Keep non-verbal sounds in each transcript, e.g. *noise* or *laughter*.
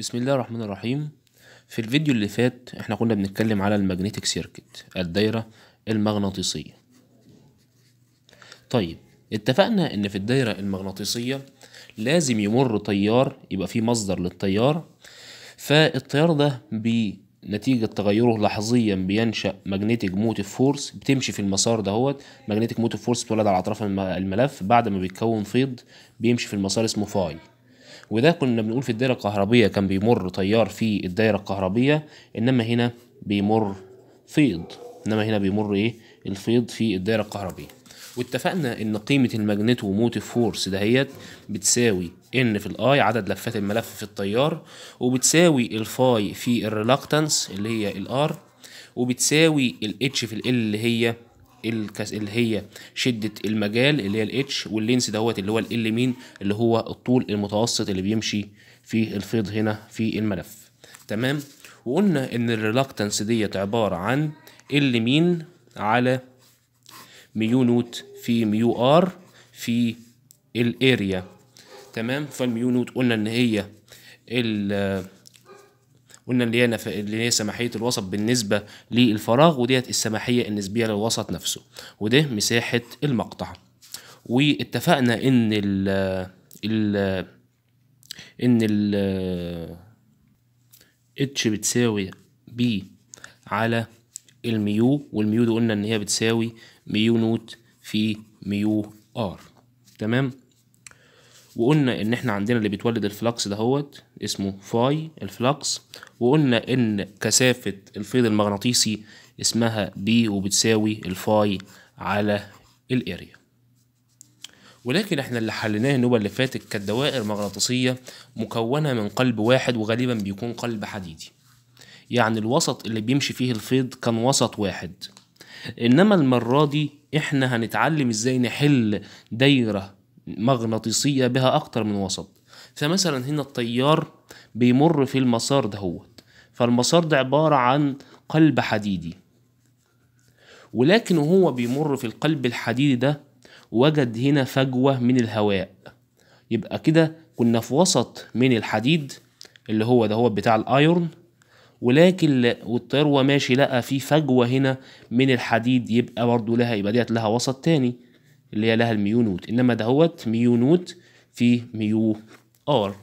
بسم الله الرحمن الرحيم في الفيديو اللي فات احنا كنا بنتكلم على الماجنتيك سيركت الدايرة المغناطيسية طيب اتفقنا ان في الدايرة المغناطيسية لازم يمر تيار يبقى فيه مصدر للتيار فالتيار ده بنتيجة تغيره لحظيا بينشأ ماجنتيك موتيف فورس بتمشي في المسار دهوت ماجنتيك موتيف فورس بتولد على أطراف الملف بعد ما بيتكون فيض بيمشي في المسار اسمه فاي وده كنا بنقول في الدائره الكهربيه كان بيمر تيار في الدائره الكهربيه انما هنا بيمر فيض انما هنا بيمر ايه الفيض في الدائره الكهربيه واتفقنا ان قيمه الماجنتو موتيف فورس دهيت بتساوي ان في الاي عدد لفات الملف في التيار وبتساوي الفاي في الريلاكتنس اللي هي الار وبتساوي الاتش في ال اللي هي الكس اللي هي شده المجال اللي هي الاتش واللينس دوت اللي هو ال ال مين اللي هو الطول المتوسط اللي بيمشي في الفيض هنا في الملف تمام وقلنا ان الريلاكتنس ديت عباره عن ال مين على ميو نوت في ميو ار في الاريا تمام فالميو نوت قلنا ان هي ال قلنا اللي هي نف... اللي هي سماحيه الوسط بالنسبه للفراغ وديت السماحيه النسبيه للوسط نفسه وده مساحه المقطع واتفقنا ان ال ال ان ال اتش بتساوي بي على الميو والميو دي قلنا ان هي بتساوي ميو نوت في ميو ار تمام وقلنا ان احنا عندنا اللي بيتولد الفلكس دهوت اسمه فاي الفلكس وقلنا ان كثافة الفيض المغناطيسي اسمها بي وبتساوي الفاي على الاريا ولكن احنا اللي حليناه النوبة اللي فاتت كانت دوائر مغناطيسية مكونة من قلب واحد وغالبا بيكون قلب حديدي يعني الوسط اللي بيمشي فيه الفيض كان وسط واحد انما المرة دي احنا هنتعلم ازاي نحل دايرة مغناطيسية بها أكتر من وسط فمثلا هنا التيار بيمر في المسار ده هو فالمسار ده عبارة عن قلب حديدي ولكن وهو بيمر في القلب الحديدي ده وجد هنا فجوة من الهواء يبقى كده كنا في وسط من الحديد اللي هو ده هو بتاع الايرون ولكن والطيار وهو ماشي لقى في فجوة هنا من الحديد يبقى برضه لها يبقى ديت لها وسط تاني اللي هي لها الميو نوت انما دهوت ميو نوت في ميو ار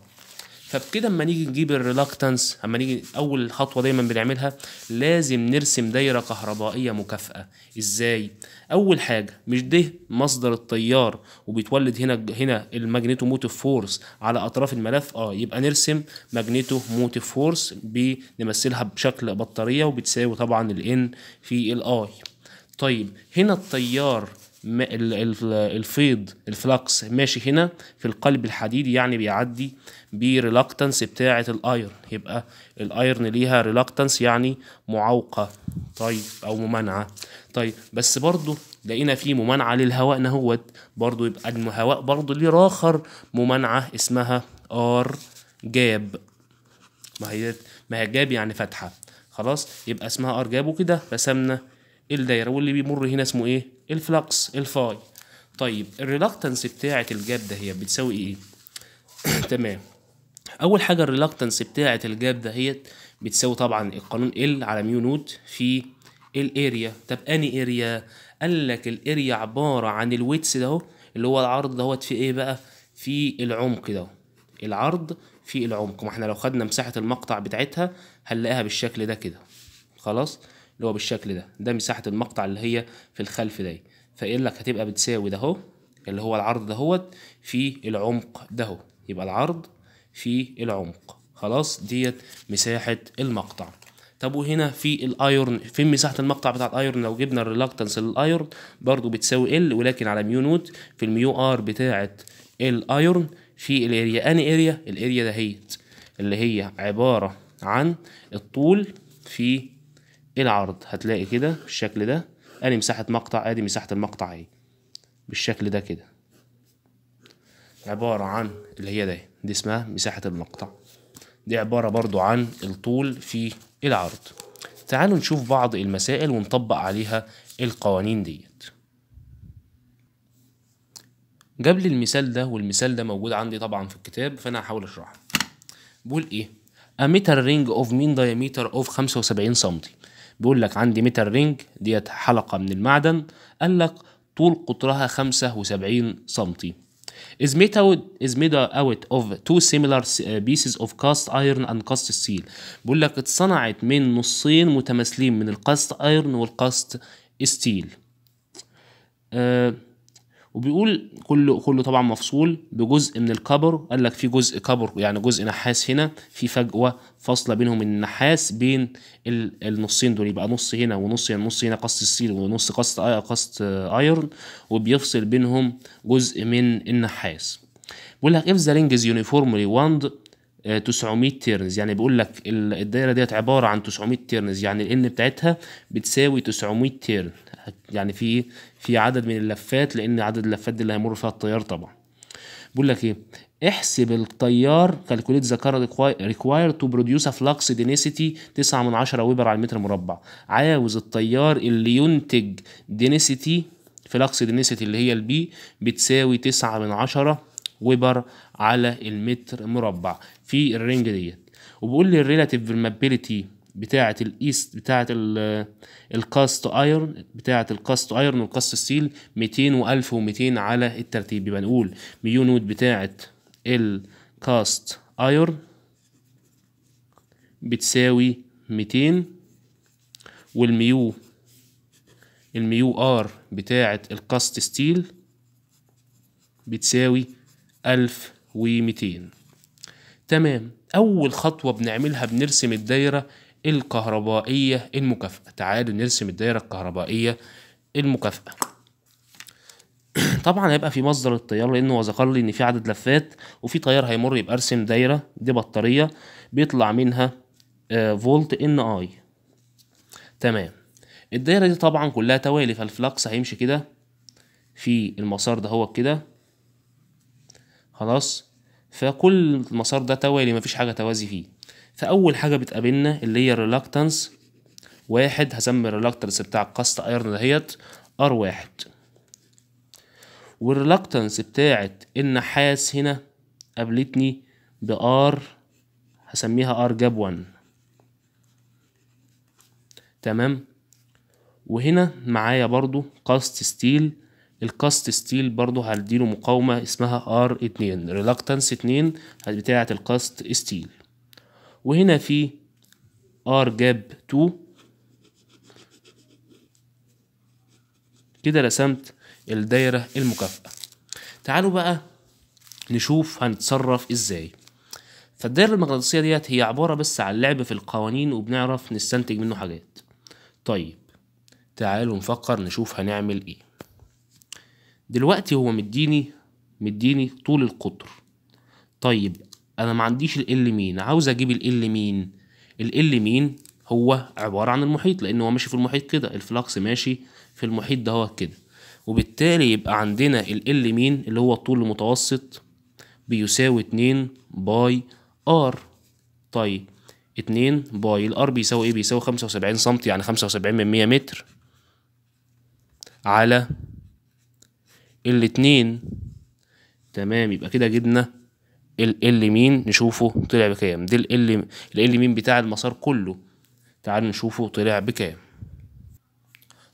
فبكده اما نيجي نجيب الريلاكتنس اما نيجي اول خطوه دايما بنعملها لازم نرسم دايره كهربائيه مكافئه ازاي اول حاجه مش ده مصدر التيار وبيتولد هنا هنا الماجنيتو موتيف فورس على اطراف الملف اه يبقى نرسم ماجنيتو موتيف فورس بنمثلها بشكل بطاريه وبتساوي طبعا ال في الاي طيب هنا التيار الفيض الفلكس ماشي هنا في القلب الحديدي يعني بيعدي بريلاكتنس بتاعة الايرن يبقى الايرن ليها ريلاكتنس يعني معوقة طيب او ممانعة طيب بس برضو لقينا في ممانعة للهواء نهوت برضو يبقى الهواء برضو ليه آخر ممانعة اسمها ار جاب ما هي ما هي جاب يعني فتحة خلاص يبقى اسمها ار جاب وكده رسمنا الدايرة واللي بيمر هنا اسمه ايه الفلكس الفاي طيب الريلاكتنس بتاعه ده هي بتساوي ايه *coughs* تمام اول حاجه الريلاكتنس بتاعه ده هي بتساوي طبعا القانون ال على ميو نوت في الاريا طب اني اريا قال لك الاريا عباره عن الويتس ده اللي هو العرض ده في ايه بقى في العمق ده العرض في العمق ما احنا لو خدنا مساحه المقطع بتاعتها هنلاقيها بالشكل ده كده خلاص اللي هو بالشكل ده ده مساحه المقطع اللي هي في الخلف ده فقال لك هتبقى بتساوي ده اهو اللي هو العرض ده هو في العمق ده اهو يبقى العرض في العمق خلاص ديت مساحه المقطع طب وهنا في الايرون فين مساحه المقطع بتاع الايرون لو جبنا الريلاكتنس للايرون برضو بتساوي ال ولكن على ميو نوت في الميو ار بتاعه الايرون في الاريا اني اريا الاريا دهيت اللي هي عباره عن الطول في إيه العرض هتلاقي كده بالشكل ده ادي مساحه مقطع ادي مساحه المقطع اهي بالشكل ده كده عباره عن اللي هي ده دي اسمها مساحه المقطع دي عباره برضو عن الطول في العرض تعالوا نشوف بعض المسائل ونطبق عليها القوانين ديت جاب لي المثال ده والمثال ده موجود عندي طبعا في الكتاب فانا هحاول اشرحه بقول ايه A meter ring of mean diameter of 75 سم بيقول لك عندي متر رينج ديت حلقة من المعدن قال لك طول قطرها 75 سنتي is made out is made out of two similar uh, pieces of cast iron and cast steel بيقول لك اتصنعت من نصين متماثلين من القاست ايرن والقاست ستيل أه وبيقول كله كله طبعا مفصول بجزء من الكبر قال لك في جزء كبر يعني جزء نحاس هنا في فجوه فاصله بينهم النحاس بين النصين دول يبقى نص هنا ونص هنا نص هنا قص السيل ونص قص قص ايرون وبيفصل بينهم جزء من النحاس بيقول لك اف ذا رينجز يونيفورملي uniformly 900 آه، تيرنز يعني بيقول لك الدايره ديت عباره عن 900 تيرنز يعني الان بتاعتها بتساوي 900 تيرن يعني في في عدد من اللفات لان عدد اللفات دي اللي هيمر فيها التيار طبعا بيقول لك ايه احسب التيار كالكوليت ذا كار ريكواير تو ا فلكس دينيسيتي 9 من 10 ويبر على المتر مربع عاوز التيار اللي ينتج دينيسيتي فلكس دينيسيتي اللي هي البي بتساوي 9 من 10 ويبر على المتر مربع في الرينج ديت وبيقول لي الريلاتيف فيرمابيلتي بتاعه الايست بتاعه الكاست ايرون بتاعه الكاست ايرون والكاست ستيل 200 و1200 على الترتيب يبقى نقول ميونود بتاعه الكاست ايرون بتساوي 200 والميو الميو ار بتاعه الكاست ستيل بتساوي 1200 تمام أول خطوة بنعملها بنرسم الدايرة الكهربائية المكافئة تعالوا نرسم الدايرة الكهربائية المكافئة *clears throat* طبعا هيبقى في مصدر التيار لانه هو ذكر لي ان في عدد لفات وفي تيار هيمر يبقى ارسم دايره دي بطاريه بيطلع منها آه، فولت ان اي تمام الدايره دي طبعا كلها توالي فالفلكس هيمشي كده في المسار ده هو كده خلاص فكل المسار ده توالي مفيش حاجه توازي فيه فاول حاجه بتقابلنا اللي هي الريلاكتنس واحد هسمي الريلاكتنس بتاع الكاست ايرن دهيت ار واحد والريلاكتنس بتاعت النحاس هنا قابلتني بار هسميها ار جاب 1 تمام وهنا معايا برضو قاست ستيل الكاست ستيل برضو هديله مقاومة اسمها ار اتنين ريلاكتنس اتنين بتاعة القاست ستيل وهنا في ار جاب 2 كده رسمت الدايرة المكافئة تعالوا بقى نشوف هنتصرف ازاي فالدايرة المغناطيسية ديت هي عبارة بس عن لعب في القوانين وبنعرف نستنتج منه حاجات طيب تعالوا نفكر نشوف هنعمل ايه دلوقتي هو مديني مديني طول القطر طيب انا ما عنديش ال مين عاوز اجيب ال مين ال مين هو عباره عن المحيط لان هو ماشي في المحيط كده الفلكس ماشي في المحيط ده هو كده وبالتالي يبقى عندنا ال مين اللي هو الطول المتوسط بيساوي 2 باي ار طيب 2 باي الار بيساوي ايه بيساوي 75 سم يعني 75 من 100 متر على ال 2 تمام يبقى كده جبنا ال مين نشوفه طلع بكام دي ال ال مين بتاع المسار كله تعال نشوفه طلع بكام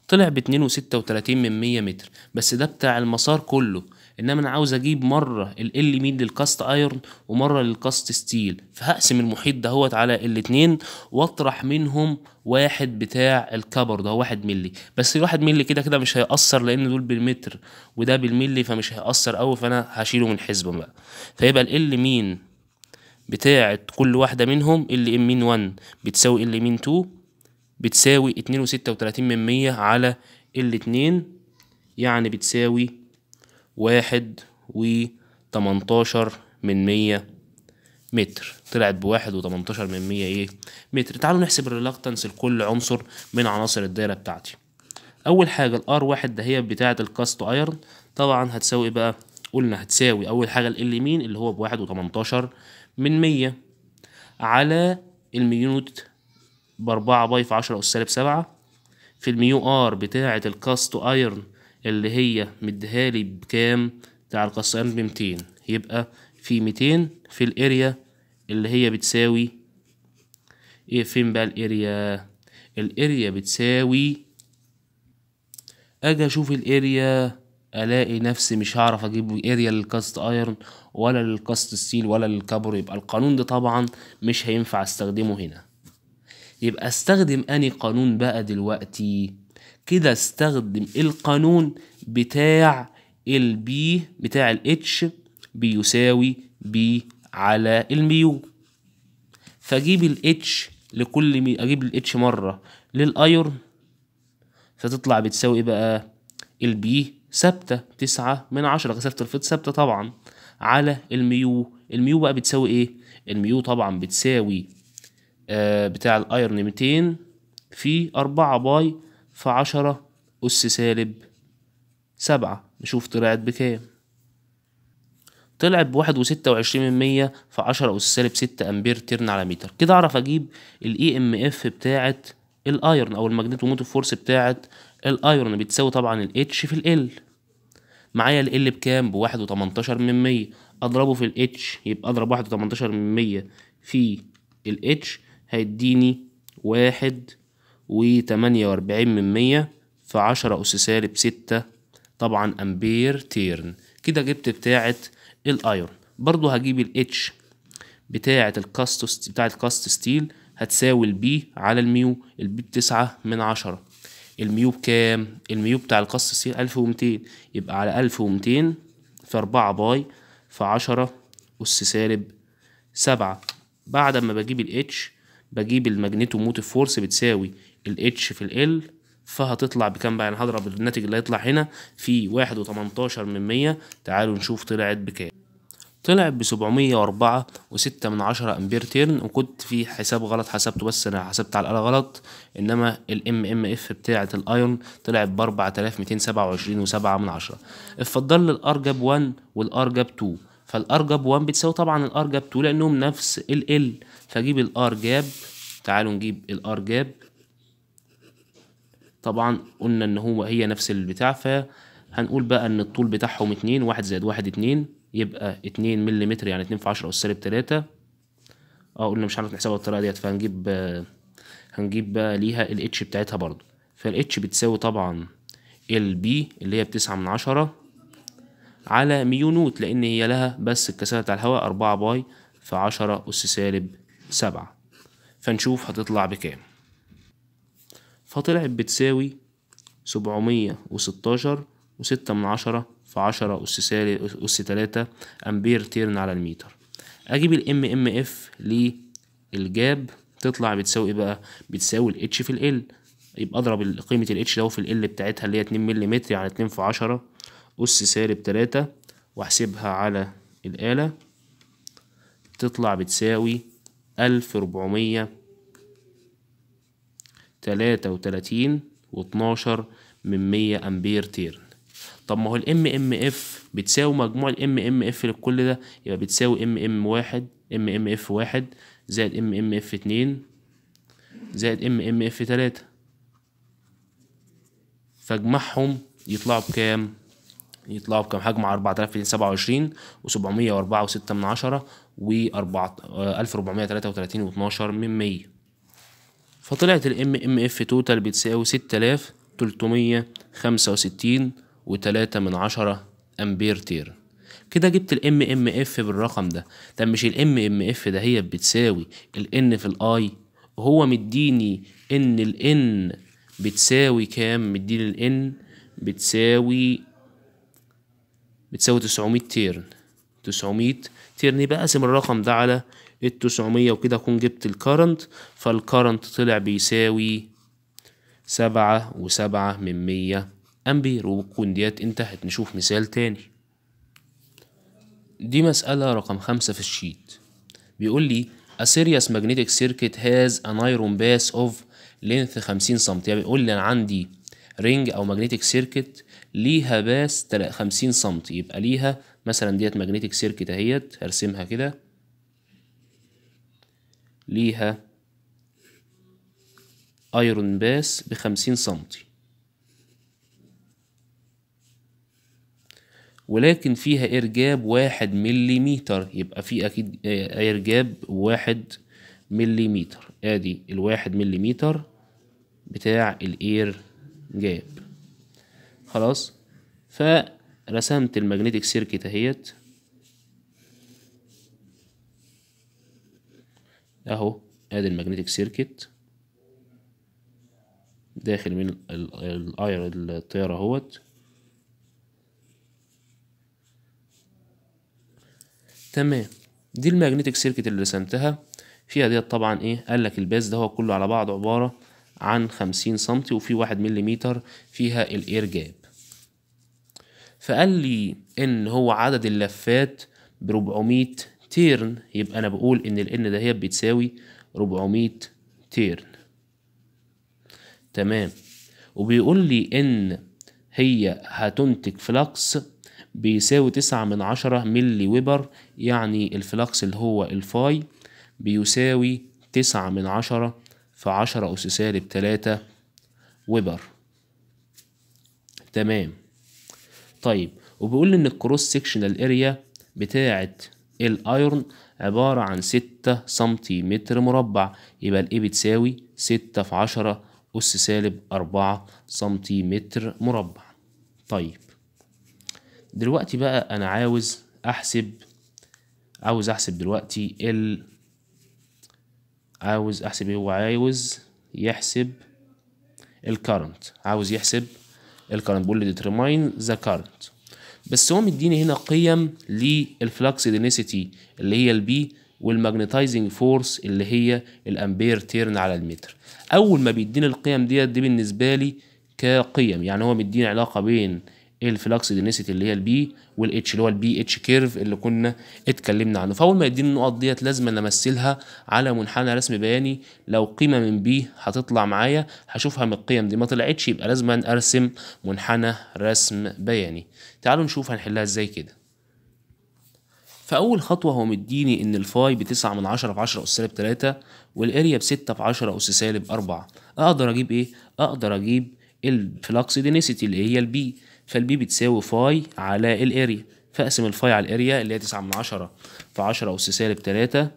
طلع ب وستة وتلاتين من مية متر بس ده بتاع المسار كله انما انا عاوز اجيب مره ال ميد للكاست ايرون ومره للكاست ستيل فهقسم المحيط دهوت على الاتنين واطرح منهم واحد بتاع الكبر ده واحد ملي بس الواحد ملي كده كده مش هيأثر لان دول بالمتر وده بالملي فمش هيأثر قوي فانا هشيله من الحسبة بقى فيبقى ال مين بتاعة كل واحدة منهم ال ام مين 1 بتساوي ال مين 2 بتساوي اتنين وستة وتلاتين من مية على الاتنين يعني بتساوي واحد و 18 من مية متر طلعت بواحد و 18 من مية ايه متر تعالوا نحسب الريلاكتنس لكل عنصر من عناصر الدايرة بتاعتي اول حاجة الار واحد ده هي بتاعة الكاست ايرون طبعا هتساوي بقى قلنا هتساوي اول حاجة الاليمين اللي هو بواحد و 18 من مية على الميونت بأربعة باي في عشرة أس سالب سبعة في الميو ار بتاعة الكاست ايرون اللي هي مديهالي بكام بتاع القصان بمتين يبقى في ميتين في الاريا اللي هي بتساوي ايه فين بقى الاريا الاريا بتساوي اجي اشوف الاريا الاقي نفسي مش هعرف اجيب اريا للكاست ايرون ولا للكاست ستيل ولا للكبر يبقى القانون ده طبعا مش هينفع استخدمه هنا يبقى استخدم اني قانون بقى دلوقتي كده استخدم القانون بتاع البي بتاع الاتش بيساوي بي على الميو فاجيب الاتش لكل مي اجيب الاتش مره للايرن فتطلع بتساوي ايه بقى البي ثابته تسعة من عشرة كثافه الفيض ثابته طبعا على الميو الميو بقى بتساوي ايه الميو طبعا بتساوي آه بتاع الايرن 200 في 4 باي في عشرة أس سالب سبعة نشوف طلعت بكام طلعت بواحد وستة وعشرين من مية في عشرة أس سالب ستة أمبير ترن على متر كده أعرف أجيب الإي إم e إف بتاعة الأيرن أو الماجنيتوموتيف فورس بتاعة الأيرن بتساوي طبعا الإتش في ال معايا ال بكام بواحد وتمنتاشر من مية أضربه في الإتش يبقى أضرب واحد وتمنتاشر من مية في الإتش هيديني واحد وتمانية وأربعين من مية في عشرة أس سالب ستة طبعا أمبير تيرن كده جبت بتاعة الأيرون برضو هجيب الاتش بتاعة الكاست بتاعة الكاست ستيل هتساوي البي على الميو البي بتسعة من عشرة الميو بكام؟ الميو بتاع القص ستيل ألف ومتين يبقى على ألف ومتين في أربعة باي في عشرة أس سالب سبعة بعد ما بجيب الاتش بجيب الماجنيتو موتيف فورس بتساوي الاتش في ال فهتطلع بكام بقى يعني هضرب الناتج اللي هيطلع هنا في واحد وتمنتاشر من مية تعالوا نشوف طلعت بكام طلعت ب 704 وستة من عشرة امبير تيرن وكنت في حساب غلط حسبته بس انا حسبت على الاله غلط انما الام ام اف بتاعه الايون طلعت ب 4227 وسبعة من عشرة اتفضل لي الارجب 1 جاب 2 جاب 1 بتساوي طبعا الارجب 2 لانهم نفس ال ال فاجيب الار جاب تعالوا نجيب الار جاب طبعا قلنا ان هو هي نفس البتاع فهنقول بقى ان الطول بتاعهم اتنين واحد زائد واحد اتنين يبقى اتنين مليمتر يعني اتنين في عشرة أس سالب تلاتة اه قلنا مش هنعرف نحسبها بالطريقة ديت فهنجيب هنجيب بقى ليها الاتش بتاعتها برضو فالاتش بتساوي طبعا البي اللي هي بتسعة من عشرة على ميونوت لأن هي لها بس الكثافة بتاع الهواء أربعة باي في عشرة أس سالب سبعة فنشوف هتطلع بكام فطلعت بتساوي سبعمية وستاشر وستة من عشرة في عشرة أس أس تلاتة أمبير تيرن على الميتر أجيب ال MMF للجاب تطلع بتساوي إيه بقى بتساوي الـ H في ال L يبقى أضرب قيمة الـ H ده في ال L بتاعتها اللي هي اتنين ملم يعني اتنين في عشرة أس سالب تلاتة وأحسبها على الآلة تطلع بتساوي ألف ربعمية تلاتة وتلاتين واتناشر من مية أمبير تيرن طب ما هو الام ام اف بتساوي مجموع الام ام اف لكل ده يبقى بتساوي ام ام واحد ام ام اف واحد زائد ام ام اف اتنين زائد ام ام اف تلاتة فاجمعهم يطلعوا بكام؟ يطلعوا بكام حجم على 4227 و704.6 من عشرة و 12 آه، من 100 فطلعت الام ام اف توتال بتساوي 6365 و3 من عشرة امبير تير كده جبت الام ام اف بالرقم ده طب مش الام ام اف ده هي بتساوي الان في الاي هو مديني ان الان بتساوي كام مديني الان بتساوي بتساوي 900 تيرن 900 تيرن يبقى اقسم الرقم ده على ال 900 وكده اكون جبت الكرنت فالكرنت طلع بيساوي سبعة وسبعة من 100 أمبير وبتكون ديت انتهت نشوف مثال تاني دي مسألة رقم خمسة في الشيت بيقول لي A serious magnetic circuit has an iron base of length 50 سم يعني بيقول لي أنا عندي رينج او ماجنتيك سيركت ليها باس 50 سم يبقى ليها مثلا ديت ماجنتيك سيركت اهيت هرسمها كده ليها ايرون باس بخمسين سنتي ولكن فيها إرجاب واحد مليمتر يبقى في أكيد إرجاب واحد مليمتر آدي الواحد مليمتر بتاع الإير جاب خلاص فرسمت الماجنتيك سيركت اهيت اهو ادي الماجنتيك سيركت داخل من الاير الطيارة اهوت تمام دي الماجنتيك سيركت اللي رسمتها فيها ديت طبعا ايه قال لك الباس ده هو كله على بعضه عباره عن 50 سم وفي 1 ملم فيها الاير جاب فقال لي ان هو عدد اللفات ب 400 تيرن يبقى انا بقول ان الان دهيت بتساوي 400 تيرن تمام وبيقول لي ان هي هتنتج فلكس بيساوي تسعة من عشرة ملي ويبر يعني الفلكس اللي هو الفاي بيساوي تسعة من عشرة في عشرة أس سالب تلاتة وبر تمام طيب وبيقول إن الكروس سيكشنال اريا بتاعة الايرون عبارة عن ستة سنتيمتر مربع يبقى الايه بتساوي ستة في عشرة أس سالب أربعة سنتيمتر مربع طيب دلوقتي بقى أنا عاوز أحسب عاوز أحسب دلوقتي ال عاوز احسب ايه هو عاوز يحسب الكرنت عاوز يحسب الكرنت بيقول لي ديترماين ذا كرنت بس هو مديني هنا قيم للفلكس دينسيتي اللي هي البي والماجنتايزنج فورس اللي هي الامبير تيرن على المتر اول ما بيديني القيم ديت دي بالنسبه لي كقيم يعني هو مديني علاقه بين الفلكس دينسيتي اللي هي البي والاتش اللي هو البي اتش كيرف اللي كنا اتكلمنا عنه فاول ما يديني النقط ديت لازم انا امثلها على منحنى رسم بياني لو قيمه من بي هتطلع معايا هشوفها من القيم دي ما طلعتش يبقى لازم أن ارسم منحنى رسم بياني تعالوا نشوف هنحلها ازاي كده فأول خطوة هو مديني إن الفاي بتسعة من عشرة في عشرة أس سالب 3 والأريا ب 6 في عشرة أس سالب 4 أقدر أجيب إيه؟ أقدر أجيب الفلكس دينسيتي اللي هي البي فالبي بتساوي فاي على الاريا فاقسم الفاي على الاريا اللي هي 9 من 10 في 10 أس سالب 3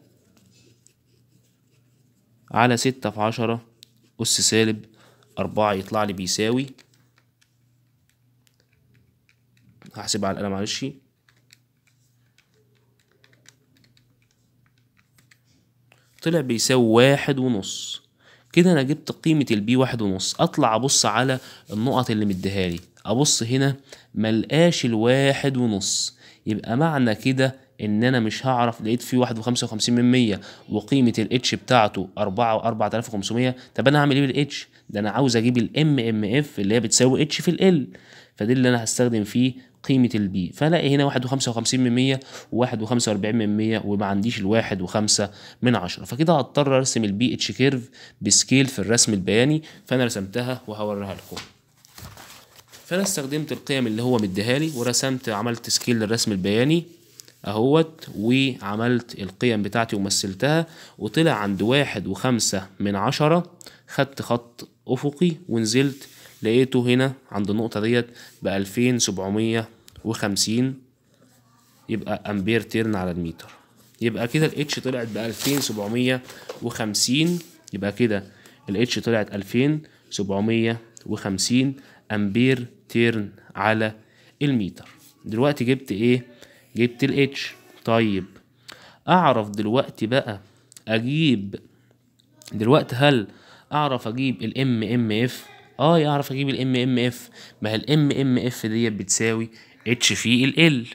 على 6 في 10 أس سالب 4 يطلع لي بيساوي هحسبها على القلم معلش طلع بيساوي واحد ونص كده انا جبت قيمة البي واحد ونص اطلع ابص على النقط اللي مديها لي ابص هنا ملقاش الواحد ونص يبقى معنى كده ان انا مش هعرف لقيت فيه واحد وخمسة وخمسين من مية وقيمة الاتش بتاعته اربعة واربعة الاف وخمسمية طب انا هعمل ايه بالاتش ده انا عاوز اجيب الام ام اف اللي هي بتساوي اتش في ال فده اللي انا هستخدم فيه قيمة البي فلاقي هنا واحد وخمسة وخمسين من مية وواحد وخمسة واربعين من مية وما عنديش الواحد وخمسة من عشرة فكده هضطر ارسم البي اتش كيرف بسكيل في الرسم البياني فانا رسمتها وهوريها لكم فانا استخدمت القيم اللي هو مديها لي ورسمت عملت سكيل للرسم البياني اهوت وعملت القيم بتاعتي ومثلتها وطلع عند واحد وخمسة من عشرة خدت خط افقي ونزلت لقيته هنا عند النقطة ديت بألفين سبعمية وخمسين يبقى امبير تيرن على الميتر يبقى كده الاتش طلعت بألفين سبعمية وخمسين يبقى كده الاتش طلعت ألفين سبعمية وخمسين امبير التيرن على الميتر دلوقتي جبت ايه جبت الاتش طيب اعرف دلوقتي بقى اجيب دلوقتي هل اعرف اجيب الام ام اف اه يعرف اجيب الام ام اف ما هي الام ام اف ديت بتساوي اتش في ال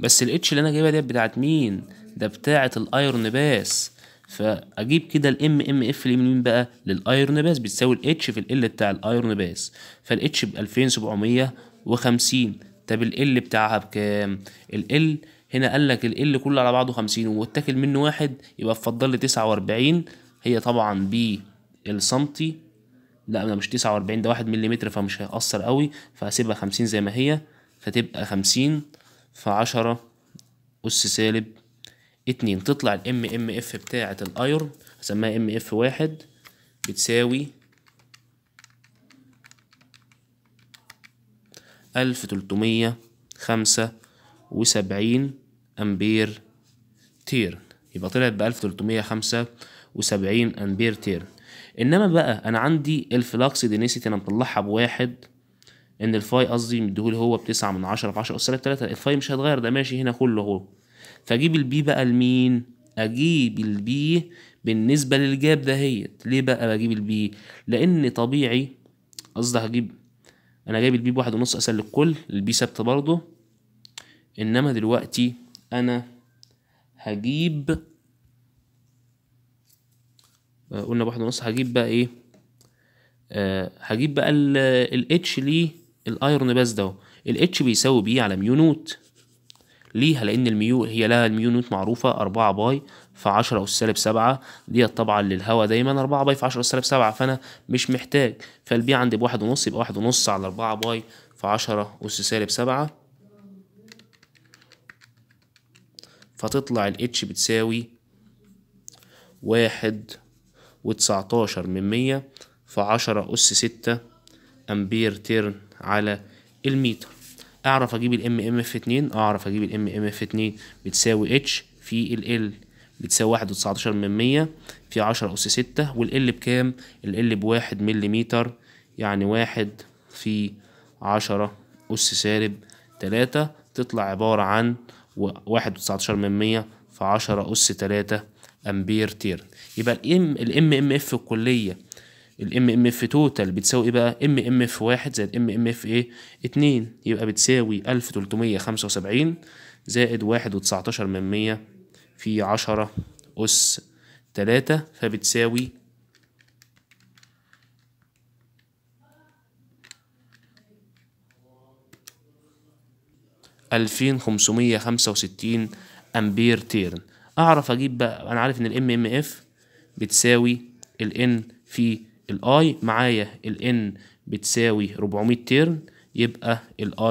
بس الاتش اللي انا جايبها ديت بتاعت مين ده بتاعت الايرون باس فاجيب كده الام ام اف لمين بقى للايرون باس بتساوي الاتش في ال بتاع الايرون باس فالاتش ب 2750 طب ال بتاعها بكام ال هنا قال لك ال كله على بعضه 50 واتاكل منه واحد يبقى اتفضل لي 49 هي طبعا السنتي لا انا مش 49 ده 1 ملم فمش هيأثر قوي فهسيبها 50 زي ما هي فتبقى 50 في 10 أس سالب اتنين تطلع الام ام اف بتاعة الايرون هسميها ام اف واحد بتساوي ألف تلتمية خمسة وسبعين أمبير تيرن يبقى طلعت بألف تلتمية خمسة وسبعين أمبير تيرن إنما بقى أنا عندي دي دينيسيتي أنا مطلعها بواحد إن الفاي قصدي مديهولي هو بتسعة من عشرة في عشرة أس تلاتة الفاي مش هيتغير ده ماشي هنا كله هو فاجيب البي بقى لمين اجيب البي بالنسبه للجاب دهيت ليه بقى بجيب البي لان طبيعي قصدي هجيب انا جايب البي بواحد ونص اسال الكل البي ثابته برضه انما دلوقتي انا هجيب قلنا بواحد ونص هجيب بقى ايه آه هجيب بقى الاتش ليه الايرون بس ده الاتش بيساوي بي على ميو نوت ليها لأن الميو هي لها الميو نوت معروفة أربعة باي في عشرة اس سالب سبعة ديت طبعا للهواء دايما أربعة باي في عشرة سالب سبعة فأنا مش محتاج فالبي عندي بواحد ونص يبقى واحد ونص على أربعة باي في عشرة أس سالب سبعة فتطلع الاتش بتساوي واحد وتسعتاشر من مية في عشرة أس ستة أمبير ترن على الميتر اعرف اجيب الام ام اف 2 اعرف اجيب الام ام اف 2 بتساوي اتش في ال ال بتساوي واحد وتسعتاشر من مية في عشرة أس ستة والال بكام؟ ال بواحد مليمتر يعني واحد في عشرة أس سالب تلاتة تطلع عبارة عن واحد وتسعتاشر من مية في عشرة أس تلاتة أمبير تيرن يبقى الام الام ام اف الكلية الام ام اف توتال بتساوي ايه بقى ام ام اف واحد زائد ام ام اف ايه اتنين يبقى بتساوي الف تلتمية خمسة وسبعين زائد واحد وتسعتاشر من مية في عشرة أس تلاتة فبتساوي ألفين خمسمية خمسة وستين أمبير تيرن أعرف أجيب بقى أنا عارف إن الام ام اف بتساوي الان في الاي معايا الان بتساوي 400 تيرن يبقى الاي